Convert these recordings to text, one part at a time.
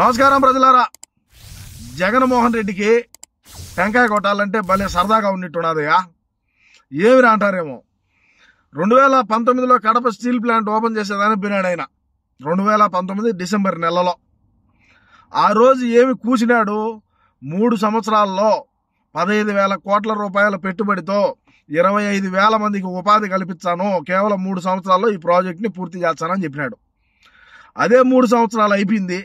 నమస్కారం ప్రజలారా జగన్మోహన్ రెడ్డికి టెంకాయ కొట్టాలంటే భలే సరదాగా ఉన్నట్టున్నదయ్యా ఏమి అంటారేమో రెండు వేల పంతొమ్మిదిలో కడప స్టీల్ ప్లాంట్ ఓపెన్ చేసేదాన్ని బినాడు ఆయన రెండు వేల పంతొమ్మిది డిసెంబర్ నెలలో ఆ రోజు ఏమి కూచినాడు మూడు సంవత్సరాల్లో పదహైదు వేల కోట్ల రూపాయల పెట్టుబడితో ఇరవై ఐదు వేల మందికి ఉపాధి కల్పించాను కేవలం మూడు సంవత్సరాల్లో ఈ ప్రాజెక్ట్ని పూర్తి చేస్తానని చెప్పినాడు అదే మూడు సంవత్సరాలు అయిపోయింది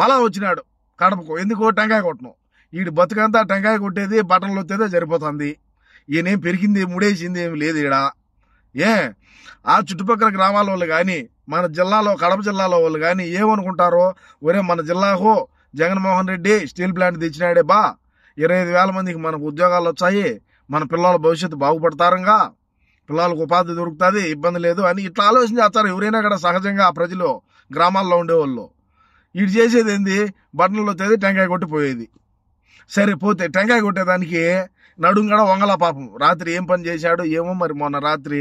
మళ్ళా వచ్చినాడు కడపకు ఎందుకో టెంకాయ కొట్టను ఈడు బతుకంతా టెంకాయ కొట్టేది బట్టలు వచ్చేదే సరిపోతుంది ఈయనేం పెరిగింది ముడేసింది ఏమి లేదు ఈడ ఏ ఆ చుట్టుపక్కల గ్రామాల వాళ్ళు కానీ మన జిల్లాలో కడప జిల్లాలో వాళ్ళు కానీ ఏమనుకుంటారో ఒరే మన జిల్లాకు జగన్మోహన్ రెడ్డి స్టీల్ ప్లాంట్ తెచ్చినాడే బా ఇరవై ఐదు వేల మందికి మనకు ఉద్యోగాలు వచ్చాయి మన పిల్లల భవిష్యత్తు బాగుపడతారంగా పిల్లలకు ఉపాధి దొరుకుతుంది ఇబ్బంది లేదు అని ఇట్లా ఆలోచన చేస్తారు ఎవరైనా కూడా సహజంగా ప్రజలు గ్రామాల్లో ఉండేవాళ్ళు ఇటు చేసేది ఏంది బట్టలు వచ్చేది టెంకాయ కొట్టిపోయేది సరే పోతే టెంకాయ కొట్టేదానికి నడుం కూడా వంగల పాపం రాత్రి ఏం పని చేశాడు ఏమో మరి మొన్న రాత్రి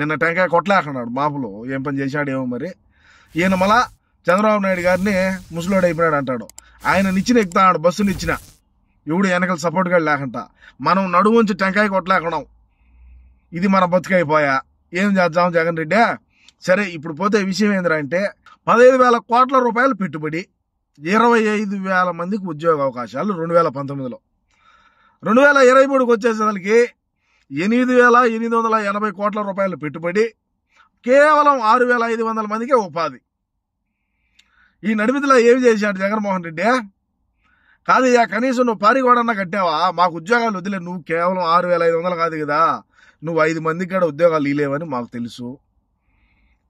నిన్న టెంకాయ కొట్టలేకున్నాడు మాపులు ఏం పని చేశాడు ఏమో మరి ఈయన మళ్ళా చంద్రబాబు నాయుడు గారిని ముసలోడు అయిపోయాడు అంటాడు ఆయన నిచ్చిన ఎక్కుతాడు బస్సునిచ్చిన ఇచ్చిన ఎవడు వెనకలు సపోర్ట్గా లేకుండా మనం నడుము నుంచి టెంకాయ కొట్టలేకున్నాం ఇది మన బతుకైపోయా ఏం చేద్దాం జగన్ రెడ్డి సరే ఇప్పుడు పోతే విషయం ఏంద్రా అంటే పదహైదు వేల కోట్ల రూపాయల పెట్టుబడి ఇరవై ఐదు వేల మందికి ఉద్యోగ అవకాశాలు రెండు వేల పంతొమ్మిదిలో రెండు వేల ఇరవై మూడుకి వచ్చేసరికి ఎనిమిది వేల ఎనిమిది వందల ఎనభై కోట్ల రూపాయల పెట్టుబడి కేవలం ఆరు వేల ఐదు వందల మందికే ఉపాధి ఈ నడిమిదిలో ఏమి చేశాడు జగన్మోహన్ రెడ్డి కాదు ఇక కనీసం నువ్వు పారిగోడన్నా కట్టావా మాకు ఉద్యోగాలు వదిలే నువ్వు కేవలం ఆరు వేల ఐదు వందలు కాదు కదా నువ్వు ఐదు మందికి కూడా ఉద్యోగాలు ఇవ్వలేవని మాకు తెలుసు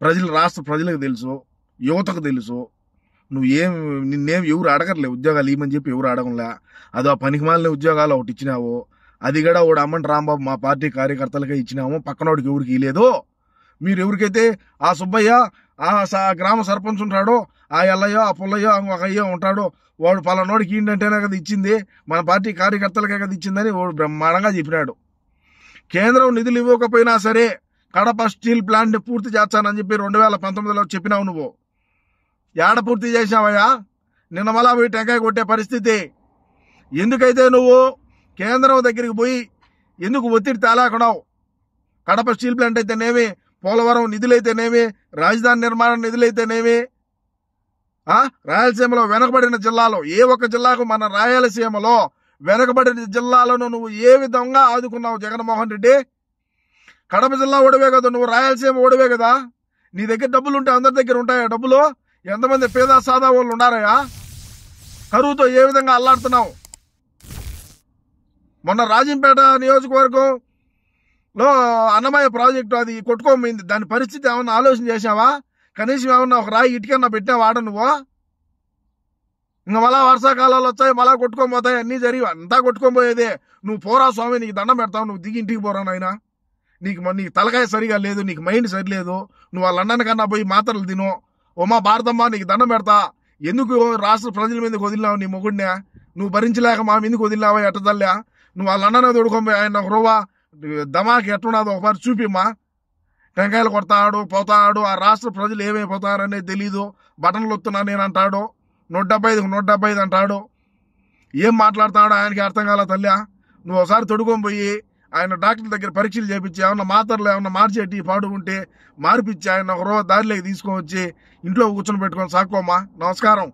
ప్రజలు రాష్ట్ర ప్రజలకు తెలుసు యువతకు తెలుసు నువ్వు ఏం నిన్నేం ఎవరు అడగట్లే ఉద్యోగాలు ఇవ్వమని చెప్పి ఎవరు అడగంలే అదో ఆ పనికి మాలిన ఉద్యోగాలు ఒకటి ఇచ్చినావు అది కూడా వాడు అమ్మంట రాంబాబు మా పార్టీ కార్యకర్తలకే ఇచ్చినాము పక్కనోడికి ఎవరికి లేదు మీరు ఎవరికైతే ఆ సుబ్బయ్య ఆ గ్రామ సర్పంచ్ ఉంటాడో ఆ ఎల్లయ్యో ఆ పుల్లయ్యో ఒక అయ్యో ఉంటాడో వాడు పలానోడికి ఏంటంటేనే కదా ఇచ్చింది మన పార్టీ కార్యకర్తలకే కదా ఇచ్చిందని వాడు బ్రహ్మాండంగా చెప్పినాడు కేంద్రం నిధులు ఇవ్వకపోయినా సరే కడప స్టీల్ ప్లాంట్ పూర్తి చేస్తానని చెప్పి రెండు వేల పంతొమ్మిదిలో చెప్పినావు నువ్వు ఏడ పూర్తి చేసావయ్యా నిన్న మళ్ళా పోయి టెంకాయ కొట్టే పరిస్థితి ఎందుకైతే నువ్వు కేంద్రం దగ్గరికి పోయి ఎందుకు ఒత్తిడి తేలాకున్నావు కడప స్టీల్ ప్లాంట్ అయితేనేమి పోలవరం నిధులైతేనేమి రాజధాని నిర్మాణం నిధులైతేనేమి రాయలసీమలో వెనకబడిన జిల్లాలో ఏ ఒక్క జిల్లాకు మన రాయలసీమలో వెనకబడిన జిల్లాలను నువ్వు ఏ విధంగా ఆదుకున్నావు జగన్మోహన్ రెడ్డి కడప జిల్లా ఓడివే కదా నువ్వు రాయలసీమ ఓడివే కదా నీ దగ్గర డబ్బులు ఉంటే అందరి దగ్గర ఉంటాయా డబ్బులు ఎంతమంది పేద సాదా వాళ్ళు ఉన్నారయ్యా కరువుతో ఏ విధంగా అల్లాడుతున్నావు మొన్న రాజంపేట నియోజకవర్గంలో అన్నమయ్య ప్రాజెక్టు అది కొట్టుకోమైంది దాని పరిస్థితి ఏమన్నా ఆలోచన చేసావా కనీసం ఏమన్నా ఒక రాయి ఇటుకన్నా పెట్టినా వాడ నువ్వు ఇంకా మళ్ళా వర్షాకాలాలు వచ్చాయి మళ్ళా కొట్టుకోబోతాయి అన్నీ జరిగి అంతా కొట్టుకోబోయేదే నువ్వు పోరా స్వామి నీకు దండం పెడతావు నువ్వు దిగి ఇంటికి పోరా నాయనా నీకు నీకు తలకాయ సరిగా లేదు నీకు మైండ్ సరిలేదు నువ్వు వాళ్ళ అన్నని కన్నా పోయి మాత్రలు తిను మా భారతమ్మ నీకు దండం పెడతా ఎందుకు రాష్ట్ర ప్రజల మీదకి వదిలినావు నీ మొగుడినే నువ్వు భరించలేక మా మీదకి వదిలినావా ఎట్టదల్లా నువ్వు వాళ్ళ అన్ననే తోడుకోమే ఆయన ఒక రూవా దమాకి ఎట్టున్నదో ఒకసారి చూపిమ్మా టెంకాయలు కొడతాడు పోతాడు ఆ రాష్ట్ర ప్రజలు ఏమైపోతారనేది తెలీదు బటన్లు వస్తున్నా నేను అంటాడు నూట డెబ్బై ఐదుకు నూట డెబ్బై ఐదు అంటాడు ఏం మాట్లాడతాడు ఆయనకి అర్థం కాల తల్లి నువ్వు ఒకసారి తొడుకొని పోయి ఆయన డాక్టర్ దగ్గర పరీక్షలు చేపించి ఏమన్నా మాత్రలు ఏమన్నా మార్చేటి పాడుకుంటే మార్పిచ్చి ఆయన ఒక రోజు దారిలోకి తీసుకొని వచ్చి ఇంట్లో కూర్చొని పెట్టుకొని సాక్కోమా నమస్కారం